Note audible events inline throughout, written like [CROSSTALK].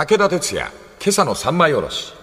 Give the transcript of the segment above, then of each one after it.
武田哲也、今朝の三枚おろし。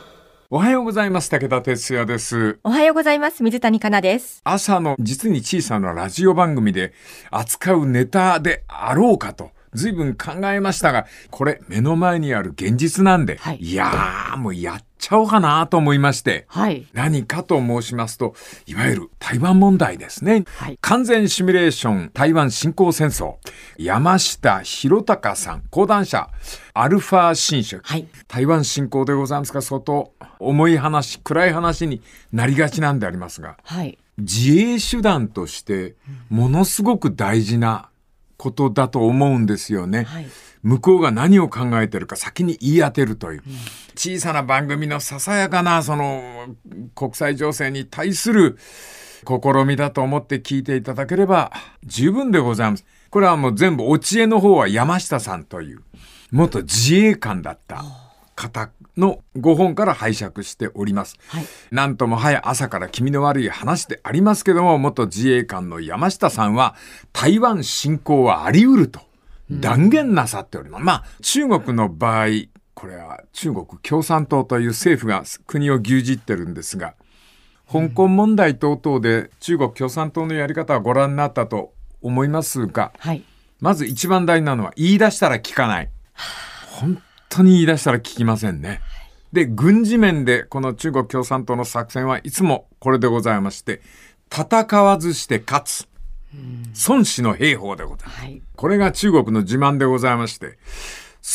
おはようございます。武田哲也です。おはようございます。水谷香奈です。朝の実に小さなラジオ番組で扱うネタであろうかと随分考えましたが、これ目の前にある現実なんで、はい、いやー、もうやっちゃおうかなと思いまして、はい、何かと申しますと、いわゆる台湾問題ですね。はい、完全シミュレーション台湾侵攻戦争、山下博隆さん、講談社、アルファ新書、はい、台湾侵攻でございますが、相当重い話、暗い話になりがちなんでありますが、はい、自衛手段としてものすごく大事なことだと思うんですよね。はい、向こうが何を考えてるか先に言い当てるという、小さな番組のささやかなその国際情勢に対する試みだと思って聞いていただければ十分でございます。これはもう全部、お知恵の方は山下さんという、元自衛官だった。方の5本から拝借しております。はい、なんともはや朝から気味の悪い話でありますけども、元自衛官の山下さんは、台湾侵攻はあり得ると断言なさっております。うん、まあ、中国の場合、これは中国共産党という政府が国を牛耳ってるんですが、香港問題等々で中国共産党のやり方はご覧になったと思いますが、はい、まず一番大事なのは言い出したら聞かない。本当に言い出したら聞きませんね。で、軍事面でこの中国共産党の作戦はいつもこれでございまして、戦わずして勝つ。孫子の兵法でございます、はい。これが中国の自慢でございまして、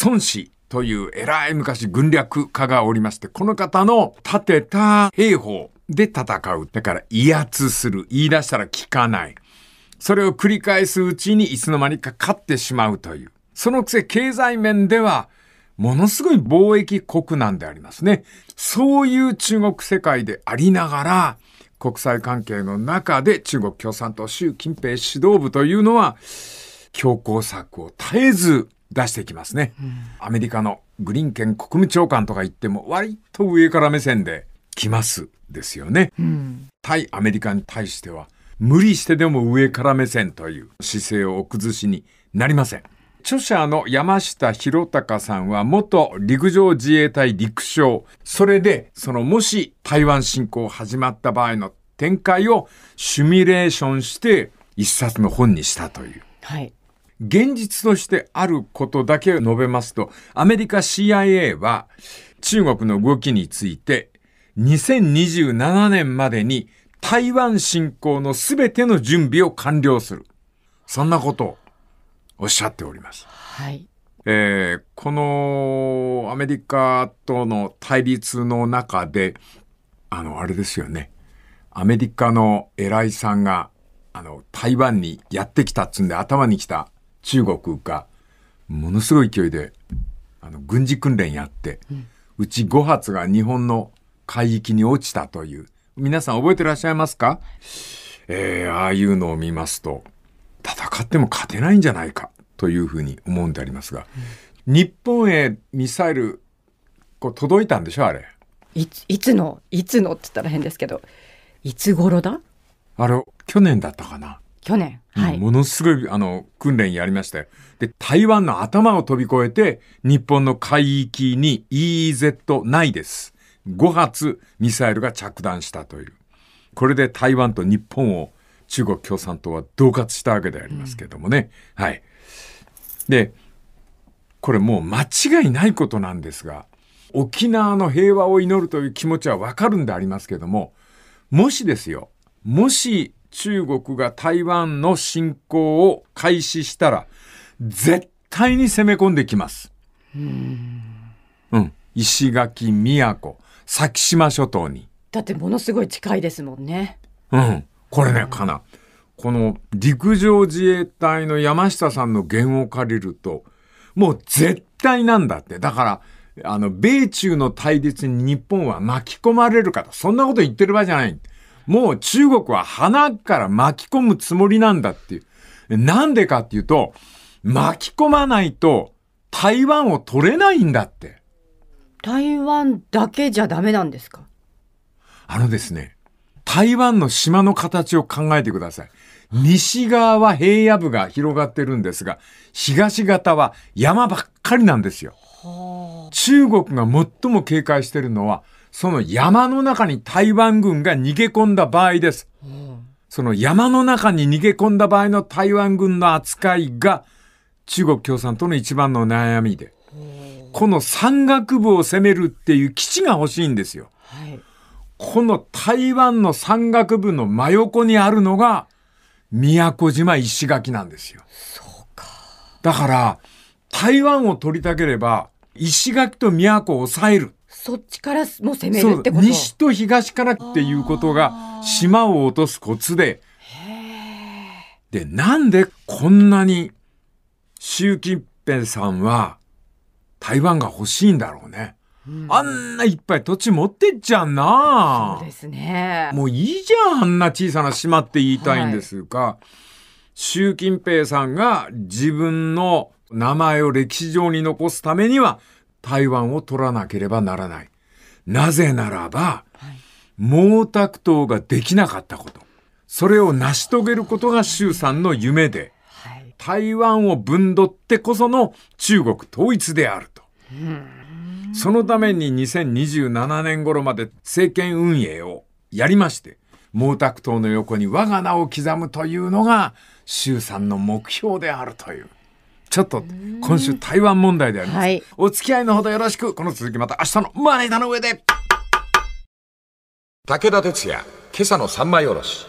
孫子という偉い昔軍略家がおりまして、この方の立てた兵法で戦う。だから威圧する。言い出したら聞かない。それを繰り返すうちにいつの間にか勝ってしまうという。そのくせ経済面ではものすごい貿易国なんでありますね。そういう中国世界でありながら、国際関係の中で中国共産党習近平指導部というのは、強硬策を絶えず出してきますね。うん、アメリカのグリンケン国務長官とか言っても割と上から目線で来ますですよね。うん、対アメリカに対しては無理してでも上から目線という姿勢を崩しになりません。著者の山下博隆さんは元陸上自衛隊陸将。それで、そのもし台湾侵攻始まった場合の展開をシミュレーションして一冊の本にしたという。はい。現実としてあることだけ述べますと、アメリカ CIA は中国の動きについて2027年までに台湾侵攻の全ての準備を完了する。そんなことを。おっしゃっております。はいえー、このアメリカとの対立の中で、あの、あれですよね。アメリカの偉いさんが、あの、台湾にやってきたっつんで頭に来た中国が、ものすごい勢いで、あの、軍事訓練やって、うん、うち5発が日本の海域に落ちたという、皆さん覚えてらっしゃいますかえー、ああいうのを見ますと、戦っても勝てないんじゃないかというふうに思うんでありますが、うん、日本へミサイルこう届いたんでしょあれいつのいつのって言ったら変ですけどいつ頃だあれ去年だったかな去年、はい、ものすごいあの訓練やりましたよで台湾の頭を飛び越えて日本の海域に EEZ ないです5発ミサイルが着弾したというこれで台湾と日本を中国共産党は恫喝したわけでありますけどもね。うん、はい。で、これもう間違いないことなんですが、沖縄の平和を祈るという気持ちはわかるんでありますけども、もしですよ、もし中国が台湾の侵攻を開始したら、絶対に攻め込んできます。うんうん。石垣、宮古、先島諸島に。だってものすごい近いですもんね。うん。これね、かな。この陸上自衛隊の山下さんの言を借りると、もう絶対なんだって。だから、あの、米中の対立に日本は巻き込まれるかと。そんなこと言ってる場合じゃない。もう中国は鼻から巻き込むつもりなんだっていう。なんでかっていうと、巻き込まないと台湾を取れないんだって。台湾だけじゃダメなんですかあのですね、台湾の島の形を考えてください。西側は平野部が広がってるんですが、東型は山ばっかりなんですよ。中国が最も警戒してるのは、その山の中に台湾軍が逃げ込んだ場合です。その山の中に逃げ込んだ場合の台湾軍の扱いが、中国共産党の一番の悩みで。この山岳部を攻めるっていう基地が欲しいんですよ。はいこの台湾の山岳部の真横にあるのが、宮古島石垣なんですよ。そうか。だから、台湾を取りたければ、石垣と宮古を抑える。そっちからも攻めるってこと西と東からっていうことが、島を落とすコツで。で、なんでこんなに、習近平さんは、台湾が欲しいんだろうね。あんないっぱい土地持ってっちゃうなそうですね。もういいじゃん、あんな小さな島って言いたいんですが、はい、習近平さんが自分の名前を歴史上に残すためには、台湾を取らなければならない。なぜならば、はい、毛沢東ができなかったこと。それを成し遂げることが習さんの夢で、はい、台湾をぶんどってこその中国統一であると。うんそのために2027年頃まで政権運営をやりまして、毛沢東の横に我が名を刻むというのが、習さんの目標であるという。ちょっと今週台湾問題であります、はい、お付き合いのほどよろしくこの続きまた明日のマネーの上で武田鉄矢今朝の三枚おろし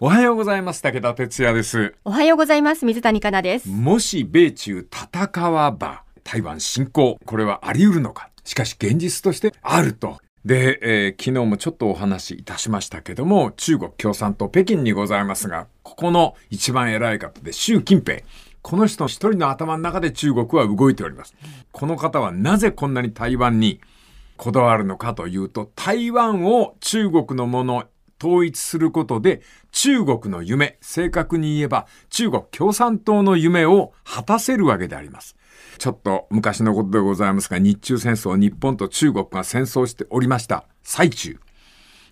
おはようございます武田鉄矢ですおはようございます水谷香奈ですもし米中戦わば台湾侵攻これはあり得るのかしかし現実としてあると。で、えー、昨日もちょっとお話しいたしましたけども、中国共産党北京にございますが、ここの一番偉い方で習近平。この人の一人の頭の中で中国は動いております。この方はなぜこんなに台湾にこだわるのかというと、台湾を中国のもの統一することで、中国の夢、正確に言えば中国共産党の夢を果たせるわけであります。ちょっと昔のことでございますが、日中戦争、日本と中国が戦争しておりました最中。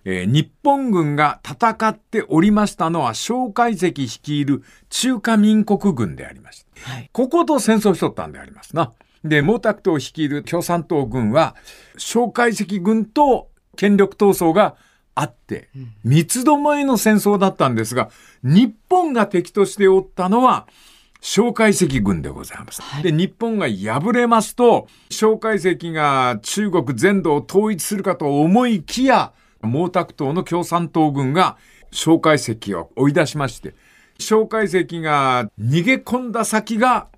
えー、日本軍が戦っておりましたのは、蒋介石率いる中華民国軍でありました。はい、ここと戦争しとったんでありますな。で、毛沢東率いる共産党軍は、蒋介石軍と権力闘争があって、三つどもえの戦争だったんですが、日本が敵としておったのは、蒋介石軍でございます。はい、で、日本が敗れますと、蒋介石が中国全土を統一するかと思いきや、毛沢東の共産党軍が蒋介石を追い出しまして、蒋介石が逃げ込んだ先が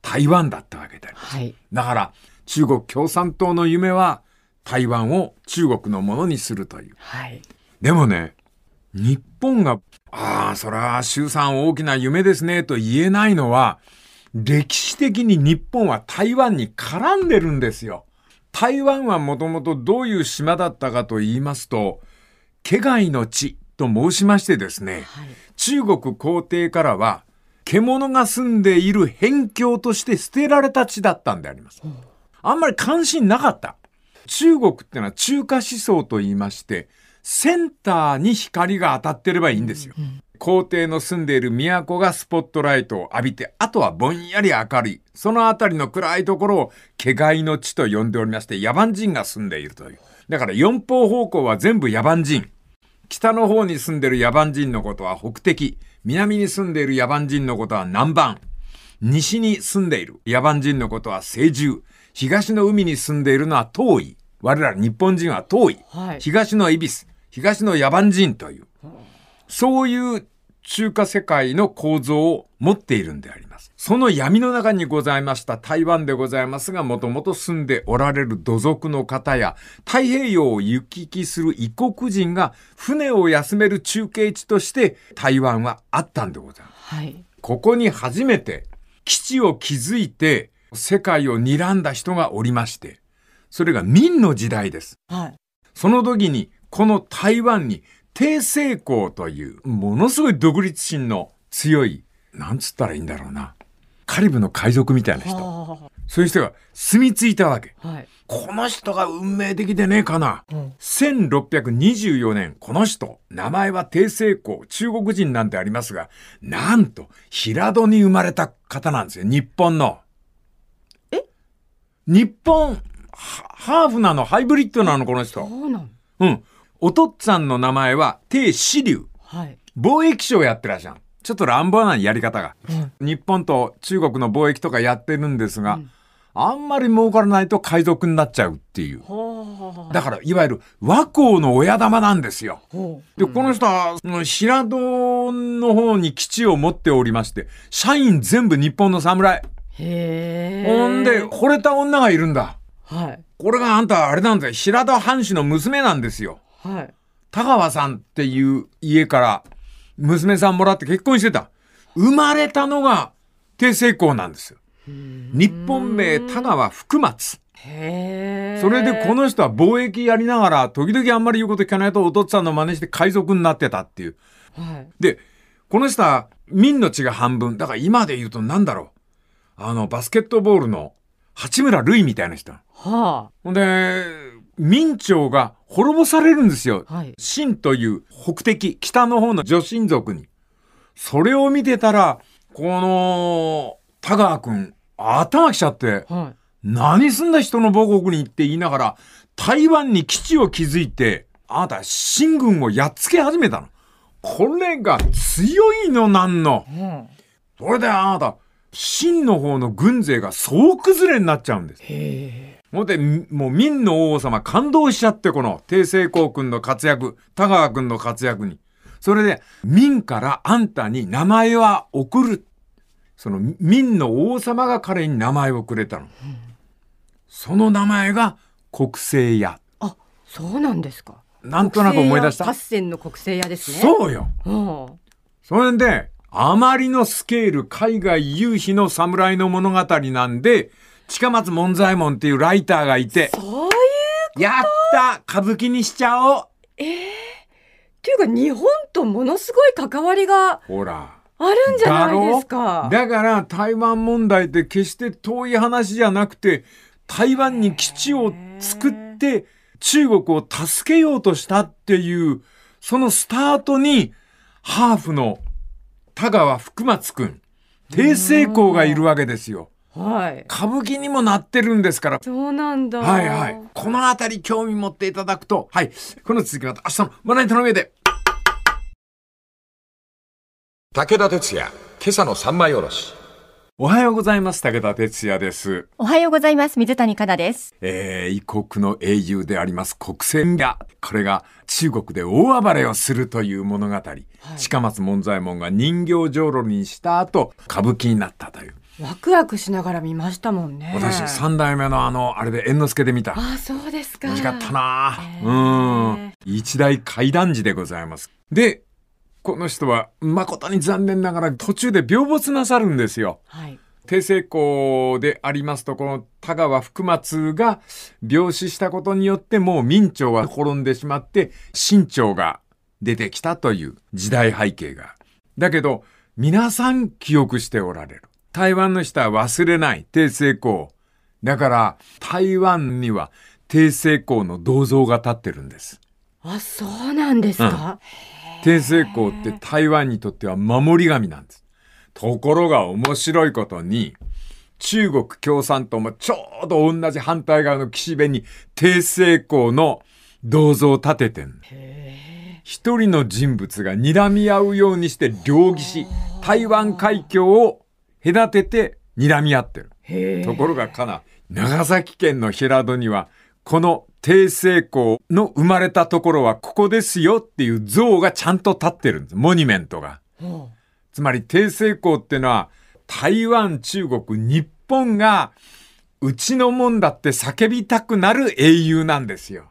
台湾だったわけであります。はい、だから、中国共産党の夢は、台湾を中国のものにするという。はい、でもね、日本が、ああ、そら、習さん大きな夢ですね、と言えないのは、歴史的に日本は台湾に絡んでるんですよ。台湾はもともとどういう島だったかと言いますと、家外の地と申しましてですね、はい、中国皇帝からは、獣が住んでいる辺境として捨てられた地だったんであります。あんまり関心なかった。中国ってのは中華思想と言いまして、センターに光が当たってればいいんですよ。うんうん皇帝の住んでいる都がスポットライトを浴びて、あとはぼんやり明るい。そのあたりの暗いところを、けがいの地と呼んでおりまして、野蛮人が住んでいるという。だから四方方向は全部野蛮人。北の方に住んでいる野蛮人のことは北敵。南に住んでいる野蛮人のことは南蛮。西に住んでいる野蛮人のことは西獣。東の海に住んでいるのは東夷。我ら日本人は遠い、はい、東の恵比寿東の野蛮人というそういう中華世界の構造を持っているんであります。その闇の中にございました台湾でございますが、もともと住んでおられる土族の方や、太平洋を行き来する異国人が船を休める中継地として台湾はあったんでございます。はい、ここに初めて基地を築いて世界を睨んだ人がおりまして、それが明の時代です。はい、その時に、この台湾に、帝政公という、ものすごい独立心の強い、なんつったらいいんだろうな。カリブの海賊みたいな人。そういう人が住み着いたわけ。はい、この人が運命的でねえかな。うん、1624年、この人、名前は帝政公、中国人なんてありますが、なんと、平戸に生まれた方なんですよ、日本の。日本ハーフなの、ハイブリッドなの、この人。そうなのうん。おとっつぁんの名前は、鄭志流。はい。貿易商やってらっしゃん。ちょっと乱暴なやり方が、うん、日本と中国の貿易とかやってるんですが、うん、あんまり儲からないと海賊になっちゃうっていう。だから、いわゆる和光の親玉なんですよ。で、この人は、平戸の方に基地を持っておりまして、社員全部日本の侍。へほんで、惚れた女がいるんだ。はい、これがあんたあれなんだよ白戸藩士の娘なんですよ、はい、田川さんっていう家から娘さんもらって結婚してた生まれたのが帝政公なんですよ日本名田川福松へそれでこの人は貿易やりながら時々あんまり言うこと聞かないとお父さんの真似して海賊になってたっていう、はい、でこの人は民の血が半分だから今で言うと何だろうあのバスケットボールの八村塁みたいな人はあ。ほんで、明朝が滅ぼされるんですよ。はい、秦という北敵、北の方の女神族に。それを見てたら、この、田川くん、頭きちゃって、はい、何すんだ人の母国にって言いながら、台湾に基地を築いて、あなた、秦軍をやっつけ始めたの。これが強いのなんの。うん、それであなた、秦の方の軍勢が総崩れになっちゃうんです。へーもて、もう、民の王様感動しちゃって、この、帝政公君の活躍、田川君の活躍に。それで、民からあんたに名前は送る。その、民の王様が彼に名前をくれたの。うん、その名前が、国政屋。あ、そうなんですか。なんとなく思い出した。合戦の国政屋ですね。そうよ。うん。それで、あまりのスケール海外夕日の侍の物語なんで、近松門左衛門っていうライターがいて、そういうやった歌舞伎にしちゃおうえー、っていうか日本とものすごい関わりが。ほら。あるんじゃないですかだから台湾問題って決して遠い話じゃなくて台湾に基地を作って中国を助けようとしたっていうそのスタートにハーフの田川福松くん、低成功がいるわけですよ。はい、歌舞伎にもなってるんですからそうなんだはいはいこの辺り興味持っていただくとはいこの続きまた明日のまな板の上で武田鉄矢今朝の三枚おろしおはようございます。武田哲也です。おはようございます。水谷香奈です。えー、異国の英雄であります国戦が、これが中国で大暴れをするという物語。はい、近松門左衛門が人形浄瑠璃にした後、歌舞伎になったという。ワクワクしながら見ましたもんね私三代目のあのあれで猿之助で見たあそうですか短かったな、えー、うん一大怪談時でございますでこの人は誠に残念ながら途中で病没なさるんですよ、はい、低成功でありますとこの田川福松が病死したことによってもう明朝は滅んでしまって清朝が出てきたという時代背景がだけど皆さん記憶しておられる台湾の人は忘れない、低成功。だから、台湾には低成功の銅像が立ってるんです。あ、そうなんですか、うん、低成功って台湾にとっては守り神なんです。ところが面白いことに、中国共産党もちょうど同じ反対側の岸辺に定成功の銅像を建ててん一人の人物が睨み合うようにして両岸、台湾海峡を隔てて睨み合ってる。ところがカナ、長崎県の平戸には、この帝成功の生まれたところはここですよっていう像がちゃんと立ってるんです。モニュメントが。つまり帝成功ってのは、台湾、中国、日本が、うちのもんだって叫びたくなる英雄なんですよ。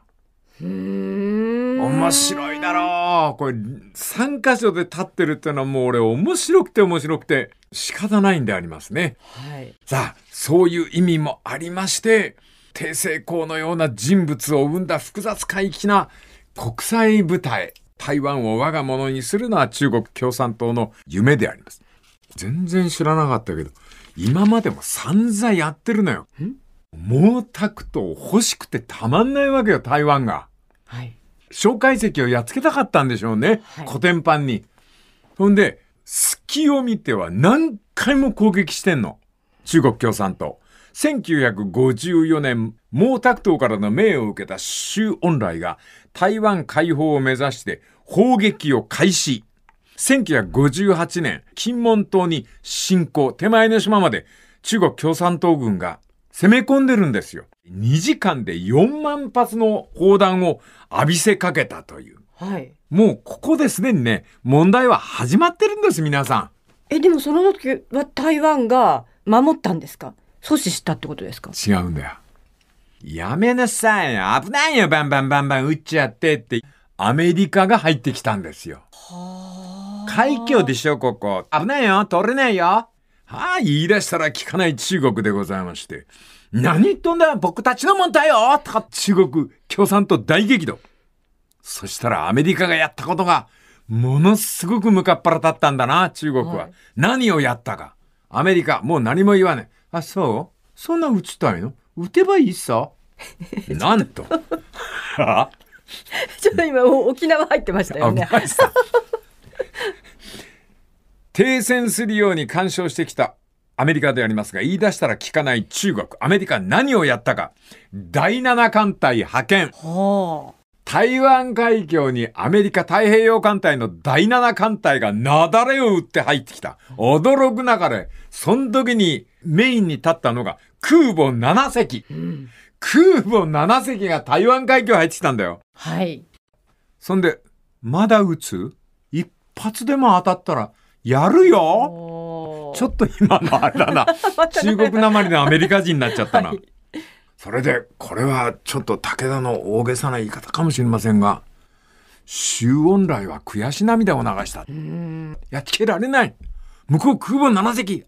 面白いだろうこれ、3箇所で立ってるっていうのはもう俺面白くて面白くて仕方ないんでありますね。はい。さあ、そういう意味もありまして、帝政公のような人物を生んだ複雑怪奇な国際舞台、台湾を我が物にするのは中国共産党の夢であります。全然知らなかったけど、今までも散々やってるのよ。毛沢東欲しくてたまんないわけよ、台湾が。はい。蒋介石をやっつけたかったんでしょうね。はい、古典版に。ほんで、隙を見ては何回も攻撃してんの。中国共産党。1954年、毛沢東からの命を受けた周恩来が台湾解放を目指して砲撃を開始。1958年、金門島に侵攻、手前の島まで中国共産党軍が攻め込んでるんですよ。2時間で4万発の砲弾を浴びせかけたという。はい。もうここですでにね、問題は始まってるんです、皆さん。え、でもその時は台湾が守ったんですか阻止したってことですか違うんだよ。やめなさい危ないよバンバンバンバン撃っちゃってって、アメリカが入ってきたんですよ。海峡でしょ、ここ。危ないよ取れないよはあ、言い出したら聞かない中国でございまして。何言っとんだよ僕たちのもんだよとか中国共産党大激怒。そしたらアメリカがやったことが、ものすごくムカっら立ったんだな、中国は。はい、何をやったか。アメリカ、もう何も言わない。あ、そうそんな打ちたいの打てばいいさ。[LAUGHS] なんと。[LAUGHS] ちょっと今、沖縄入ってましたよね。[LAUGHS] 停戦するように干渉してきたアメリカでありますが、言い出したら聞かない中国。アメリカ何をやったか。第7艦隊派遣。台湾海峡にアメリカ太平洋艦隊の第7艦隊がなだれを打って入ってきた。驚くなかれ。その時にメインに立ったのが空母7隻。うん、空母7隻が台湾海峡入ってきたんだよ。はい。そんで、まだ撃つ一発でも当たったら、やるよちょっと今のあれだな [LAUGHS] 中国なまりのアメリカ人になっちゃったな、はい、それでこれはちょっと武田の大げさな言い方かもしれませんが周恩来は悔し涙を流したやっつけられない向こう空母7隻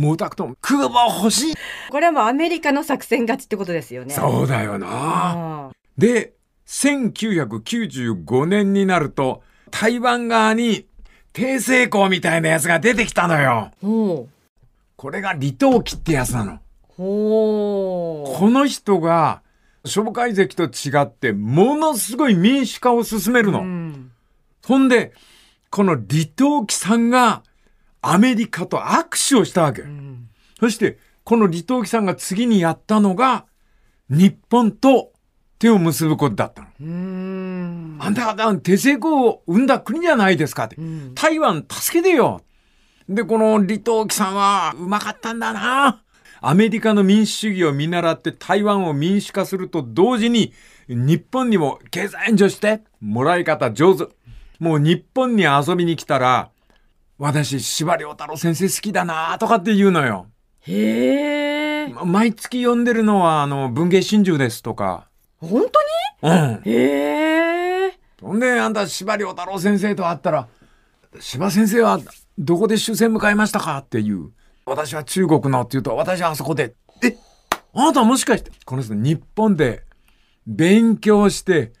毛沢東空母欲しいこれはもうアメリカの作戦勝ちってことですよねそうだよなで1995年になると台湾側に低成功みたいなやつが出てきたのよ。これが李登輝ってやつなの。この人が、紹介席と違って、ものすごい民主化を進めるの。うん、ほんで、この李登輝さんが、アメリカと握手をしたわけ。うん、そして、この李登輝さんが次にやったのが、日本と手を結ぶことだったの。あんた方、手成功を生んだ国じゃないですかって。台湾助けてよ。で、この李登輝さんはうまかったんだな。アメリカの民主主義を見習って台湾を民主化すると同時に日本にも経済援助してもらい方上手。もう日本に遊びに来たら私司馬太郎先生好きだなとかって言うのよ。へえ。毎月読んでるのはあの文芸真珠ですとか本当にうん。へえ。ほんで、あんた、芝良太郎先生と会ったら、芝先生はどこで終戦迎えましたかっていう。私は中国のって言うと、私はあそこで。えあなたもしかして、この人、日本で勉強して、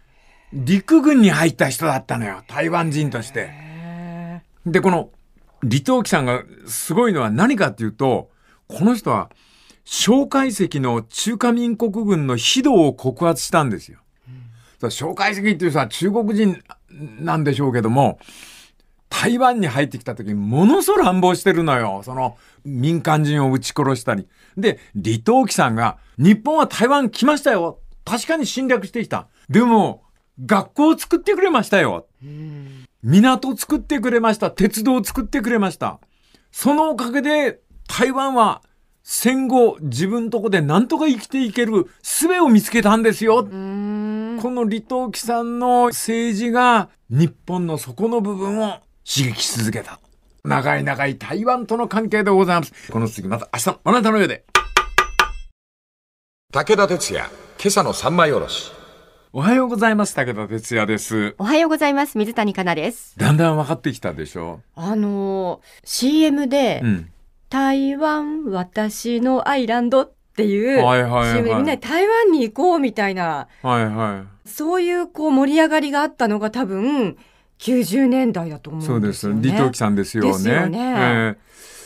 陸軍に入った人だったのよ。台湾人として。で、この、李登輝さんがすごいのは何かっていうと、この人は、介石の中華民国軍の非道を告発したんですよ。蒋介石っていうさ、中国人なんでしょうけども、台湾に入ってきた時にものすごい乱暴してるのよ。その民間人を撃ち殺したり。で、李登輝さんが、日本は台湾来ましたよ。確かに侵略してきた。でも、学校を作ってくれましたよ。港作ってくれました。鉄道を作ってくれました。そのおかげで台湾は戦後自分とこで何とか生きていける術を見つけたんですよ。この李登輝さんの政治が日本の底の部分を刺激し続けた。長い長い台湾との関係でございます。この次また明日のあなたの上で。武田鉄矢、今朝の三枚おろし。おはようございます。武田哲也です。おはようございます。水谷香奈です。だんだん分かってきたでしょあのー、CM で、うん、台湾、私のアイランドっていう、はいはいはい、みんな台湾に行こうみたいな、はいはい、そういうこう盛り上がりがあったのが多分90年代だと思うんですよ、ね、そうです。李登輝さんですよね。ですよね、えー。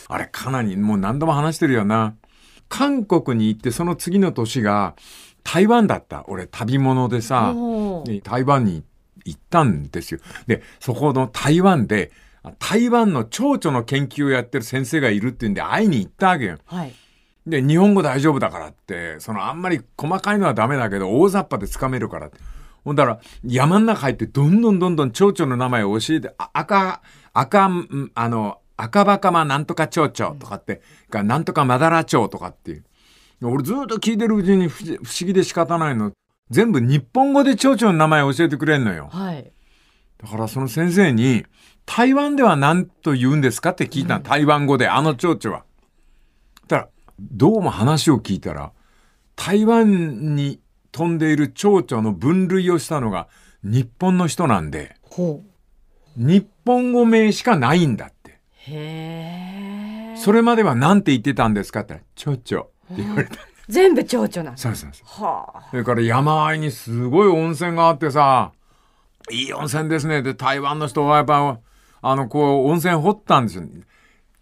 あれかなりもう何度も話してるよな。韓国に行ってその次の年が台湾だった。俺旅物でさ、台湾に行ったんですよ。で、そこの台湾で台湾の蝶々の研究をやってる先生がいるっていうんで会いに行ったわけよ。はい、で、日本語大丈夫だからって、そのあんまり細かいのはダメだけど、大雑把でつかめるからって。ほんだら、山の中入ってどんどんどんどん蝶々の名前を教えて、赤、赤、あの、赤バカマなんとか蝶々とかって、が、うん、なんとかまだら蝶とかっていう。俺ずっと聞いてるうちに不思議で仕方ないの。全部日本語で蝶々の名前教えてくれんのよ。はい。だからその先生に、台湾では何と言うんですかって聞いた、うん、台湾語で、あの蝶々は。たら、どうも話を聞いたら、台湾に飛んでいる蝶々の分類をしたのが日本の人なんで、日本語名しかないんだって。へそれまでは何て言ってたんですかって言ったら、蝶々って言われた。全部蝶々なんそうそうそう。はあ、それから山あいにすごい温泉があってさ、いい温泉ですね。で、台湾の人はやっぱ、あの、こう、温泉掘ったんですよ。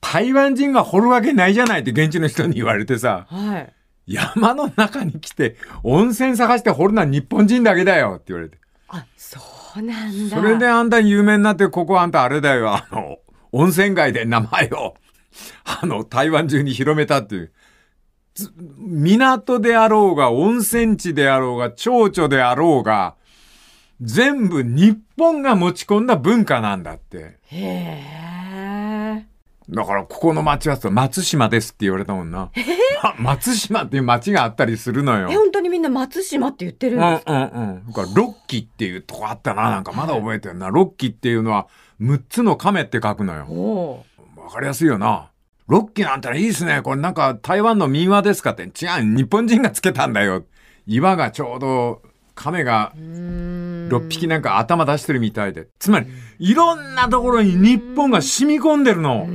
台湾人が掘るわけないじゃないって現地の人に言われてさ、はい、山の中に来て温泉探して掘るのは日本人だけだよって言われて。あ、そうなんだ。それであんた有名になって、ここあんたあれだよ、あの、温泉街で名前を、あの、台湾中に広めたっていう。港であろうが、温泉地であろうが、蝶々であろうが、全部日本が持ち込んだ文化なんだって。へえ。だからここの町は松島ですって言われたもんな、え [LAUGHS] 松島っていう町があったりするのよえ本当にみんな松島って言ってるんですかうんうんうんだからロッキーっていうとこあったななんかまだ覚えてるな、ロッキーっていうのは6つの亀って書くのよわかりやすいよなロッキーなんていいですねこれなんか台湾の民話ですかって違う日本人がつけたんだよ岩がちょうど亀が6匹なんか頭出してるみたいで。つまり、いろんなところに日本が染み込んでるの。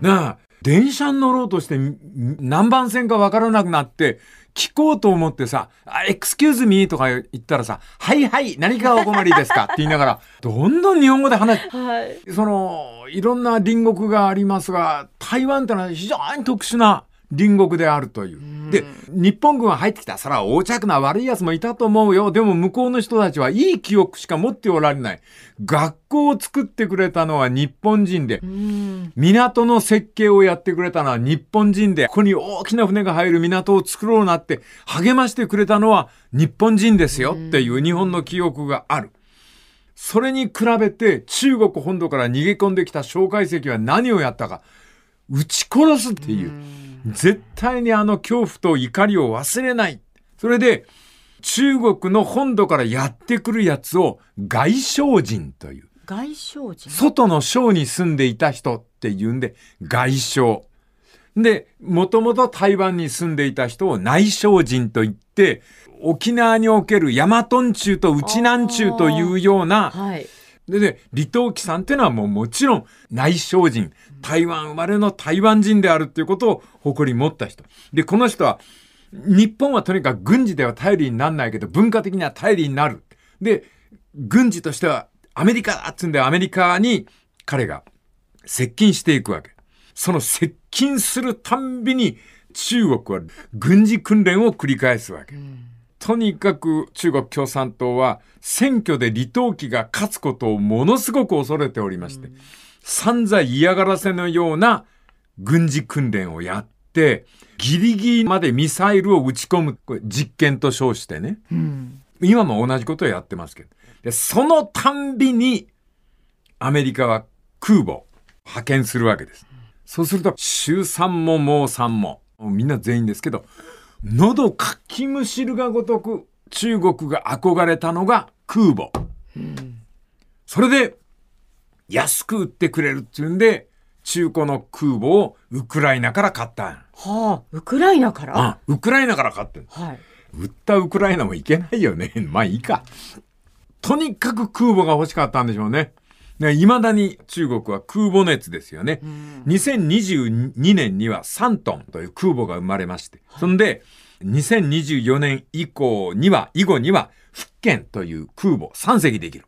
なあ、電車に乗ろうとして何番線かわからなくなって、聞こうと思ってさ、エクスキューズミーとか言ったらさ、はいはい、何かお困りですかって言いながら、どんどん日本語で話、はい、その、いろんな隣国がありますが、台湾ってのは非常に特殊な隣国であるという。で、日本軍は入ってきた。そら、横着な悪い奴もいたと思うよ。でも、向こうの人たちはいい記憶しか持っておられない。学校を作ってくれたのは日本人で、港の設計をやってくれたのは日本人で、ここに大きな船が入る港を作ろうなって励ましてくれたのは日本人ですよっていう日本の記憶がある。それに比べて中国本土から逃げ込んできた蒋介石は何をやったか。撃ち殺すっていう。絶対にあの恐怖と怒りを忘れない。それで、中国の本土からやってくるやつを外省人という。外省人外の省に住んでいた人って言うんで、外省。で、もともと台湾に住んでいた人を内省人と言って、沖縄における大和中と内南中というような、はい、でね、李登輝さんっていうのはもうもちろん内省人、台湾生まれの台湾人であるっていうことを誇り持った人。で、この人は、日本はとにかく軍事では頼りにならないけど、文化的には頼りになる。で、軍事としてはアメリカだっつうんでアメリカに彼が接近していくわけ。その接近するたんびに中国は軍事訓練を繰り返すわけ。うんとにかく中国共産党は選挙で李登輝が勝つことをものすごく恐れておりまして、うん、散々嫌がらせのような軍事訓練をやって、ギリギリまでミサイルを撃ち込む実験と称してね、うん、今も同じことをやってますけど、でそのたんびにアメリカは空母派遣するわけです。そうすると、衆参も毛参も、みんな全員ですけど、喉かきむしるがごとく中国が憧れたのが空母。うん、それで安く売ってくれるっていうんで、中古の空母をウクライナから買った。はあ、ウクライナからウクライナから買ってはい。売ったウクライナもいけないよね。[LAUGHS] まあいいか。とにかく空母が欲しかったんでしょうね。いまだに中国は空母熱ですよね。2022年には3トンという空母が生まれまして、はい、そんで、2024年以降には、以後には、福建という空母3隻できる。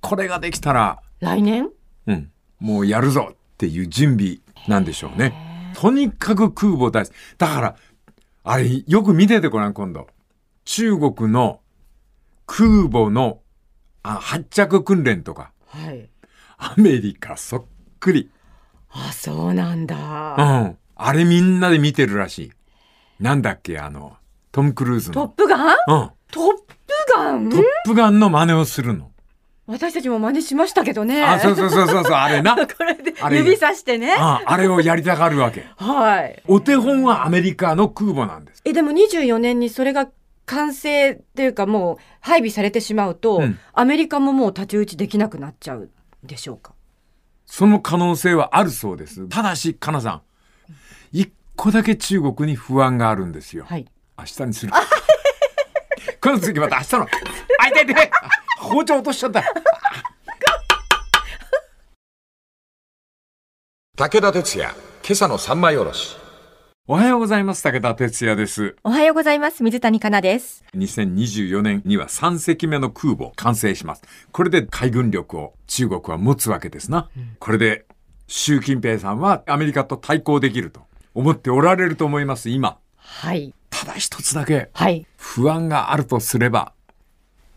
これができたら、来年うん。もうやるぞっていう準備なんでしょうね。とにかく空母大好だから、あれ、よく見ててごらん、今度。中国の空母のあ発着訓練とか、はい、アメリカそっくり。あ、そうなんだ。うん。あれみんなで見てるらしい。なんだっけ、あの、トム・クルーズの。トップガンうん。トップガントップガンの真似をするの。私たちも真似しましたけどね。あ、そうそうそうそうそう、あれな。[LAUGHS] これで指さしてねあ。あれをやりたがるわけ。はい。お手本はアメリカの空母なんです。え、でも24年にそれが完成というかもう配備されてしまうと、うん、アメリカももう太刀打ちできなくなっちゃう。でしょうかその可能性はあるそうです。ただし、かなさん、一個だけ中国に不安があるんですよ。はい、明日にする。[LAUGHS] この続きまた明日の。あいていて包丁落としちゃった。武田鉄矢、今朝の三枚おろし。おはようございます。武田哲也です。おはようございます。水谷香奈です。2024年には3隻目の空母完成します。これで海軍力を中国は持つわけですな。うん、これで習近平さんはアメリカと対抗できると思っておられると思います、今。はい。ただ一つだけ、はい、不安があるとすれば、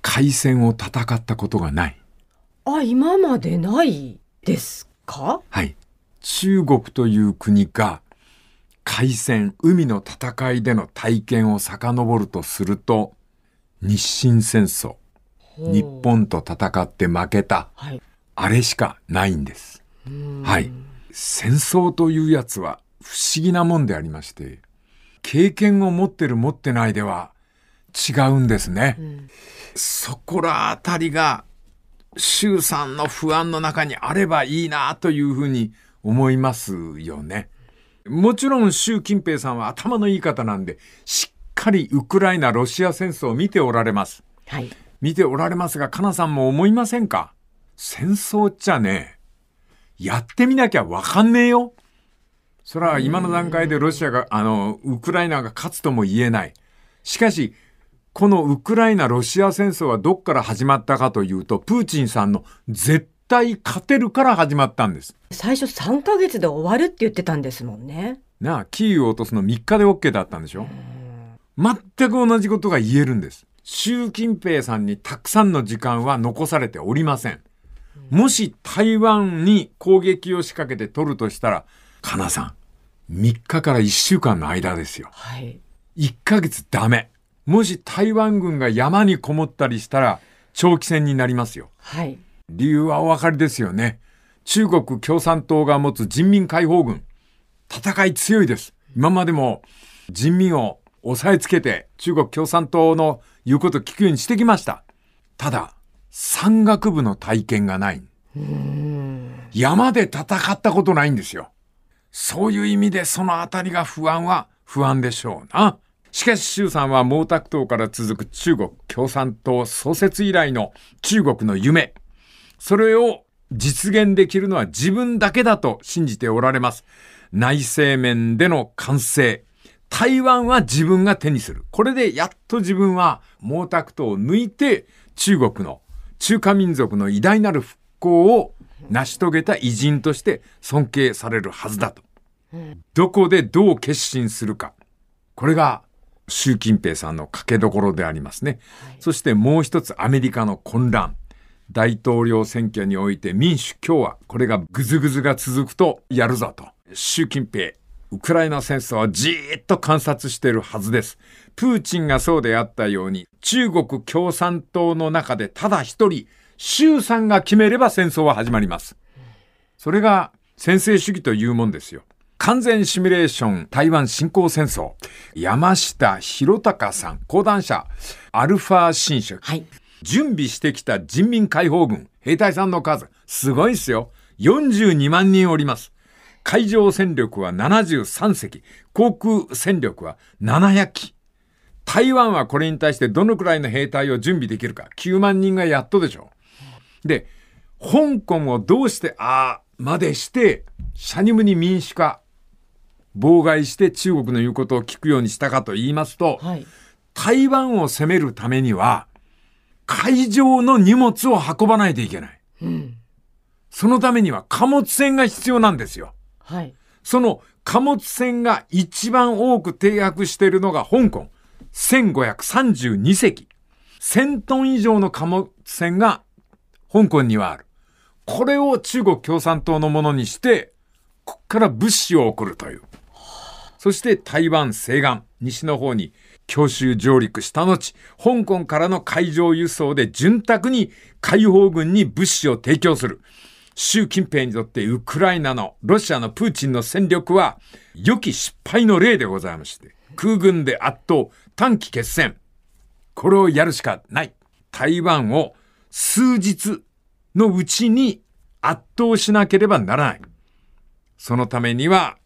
海戦を戦ったことがない。あ、今までないですかはい。中国という国が海戦、海の戦いでの体験を遡るとすると、日清戦争、日本と戦って負けた、はい、あれしかないんです。はい。戦争というやつは不思議なもんでありまして、経験を持ってる持ってないでは違うんですね。うん、そこらあたりが、衆さんの不安の中にあればいいなというふうに思いますよね。もちろん習近平さんは頭のいい方なんで、しっかりウクライナ・ロシア戦争を見ておられます。はい。見ておられますが、カナさんも思いませんか戦争っちゃね、やってみなきゃわかんねえよ。それは今の段階でロシアが、あの、ウクライナが勝つとも言えない。しかし、このウクライナ・ロシア戦争はどこから始まったかというと、プーチンさんの絶対勝てるから始まったんです最初3ヶ月で終わるって言ってたんですもんねなあキーを落とすの3日で OK だったんでしょ全く同じことが言えるんです習近平さんにたくさんの時間は残されておりませんもし台湾に攻撃を仕掛けて取るとしたらカナさん3日から1週間の間ですよ、はい、1ヶ月ダメもし台湾軍が山にこもったりしたら長期戦になりますよ、はい、理由はお分かりですよね。中国共産党が持つ人民解放軍。戦い強いです。今までも人民を押さえつけて中国共産党の言うこと聞くようにしてきました。ただ、山岳部の体験がない。山で戦ったことないんですよ。そういう意味でそのあたりが不安は不安でしょうな。しかし、周さんは毛沢東から続く中国共産党創設以来の中国の夢、それを実現できるのは自分だけだと信じておられます。内政面での完成。台湾は自分が手にする。これでやっと自分は毛沢東を抜いて中国の中華民族の偉大なる復興を成し遂げた偉人として尊敬されるはずだと。どこでどう決心するか。これが習近平さんの賭けどころでありますね。そしてもう一つアメリカの混乱。大統領選挙において民主共和、これがぐずぐずが続くとやるぞと。習近平、ウクライナ戦争はじーっと観察しているはずです。プーチンがそうであったように、中国共産党の中でただ一人、習さんが決めれば戦争は始まります。それが専制主義というもんですよ。完全シミュレーション台湾侵攻戦争。山下博隆さん、講談社、アルファ新書。はい、準備してきた人民解放軍、兵隊さんの数、すごいっすよ。42万人おります。海上戦力は73隻、航空戦力は700機。台湾はこれに対してどのくらいの兵隊を準備できるか。9万人がやっとでしょう。で、香港をどうして、ああ、までして、シャニムに民主化、妨害して中国の言うことを聞くようにしたかと言いますと、はい、台湾を攻めるためには、海上の荷物を運ばないといけない。うん、そのためには貨物船が必要なんですよ。はい。その貨物船が一番多く停泊しているのが香港。1532隻。1000トン以上の貨物船が香港にはある。これを中国共産党のものにして、こっから物資を送るという。そして台湾西岸、西の方に強襲上陸した後、香港からの海上輸送で潤沢に解放軍に物資を提供する。習近平にとってウクライナのロシアのプーチンの戦力は良き失敗の例でございまして、空軍で圧倒、短期決戦。これをやるしかない。台湾を数日のうちに圧倒しなければならない。そのためには、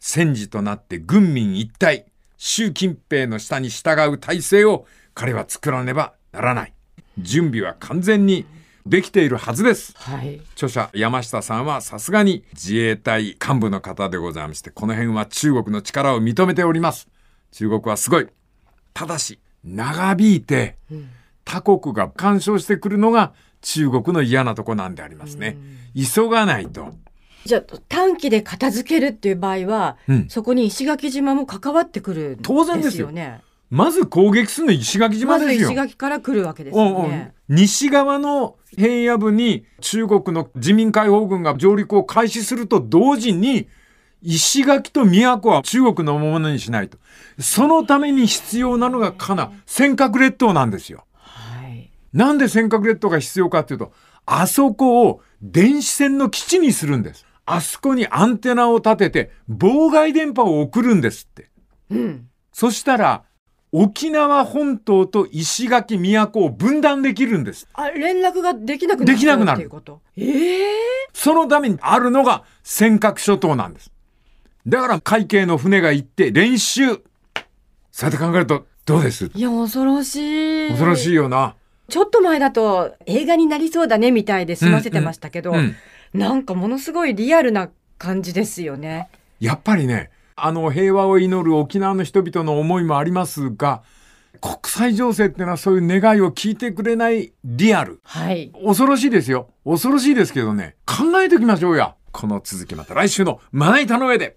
戦時となって軍民一体、習近平の下に従う体制を彼は作らねばならない。準備は完全にできているはずです、はい、著者山下さんはさすがに自衛隊幹部の方でございましてこの辺は中国の力を認めております中国はすごいただし長引いて他国が干渉してくるのが中国の嫌なとこなんでありますね急がないとじゃあ短期で片付けるっていう場合は、うん、そこに石垣島も関わってくるんですよね。まず攻撃するの石垣島ですよ。ま、石垣から来るわけですよね。おお西側の平野部に中国の人民解放軍が上陸を開始すると同時に石垣と都は中国のものにしないと。そのために必要なのがかな、尖閣列島なんですよ。はい、なんで尖閣列島が必要かっていうと、あそこを電子戦の基地にするんです。あそこにアンテナを立てて妨害電波を送るんですって。うん、そしたら、沖縄本島と石垣都を分断できるんです。あ、連絡ができなくなるできなくなる。ええー、そのためにあるのが尖閣諸島なんです。だから海警の船が行って練習。そうやって考えるとどうですいや、恐ろしい。恐ろしいよな。ちょっと前だと映画になりそうだねみたいで済ませてましたけど、うんうんうんなんかものすごいリアルな感じですよね。やっぱりね、あの平和を祈る沖縄の人々の思いもありますが、国際情勢っていうのはそういう願いを聞いてくれないリアル。はい。恐ろしいですよ。恐ろしいですけどね。考えておきましょうや。この続きまた来週のまな板の上で。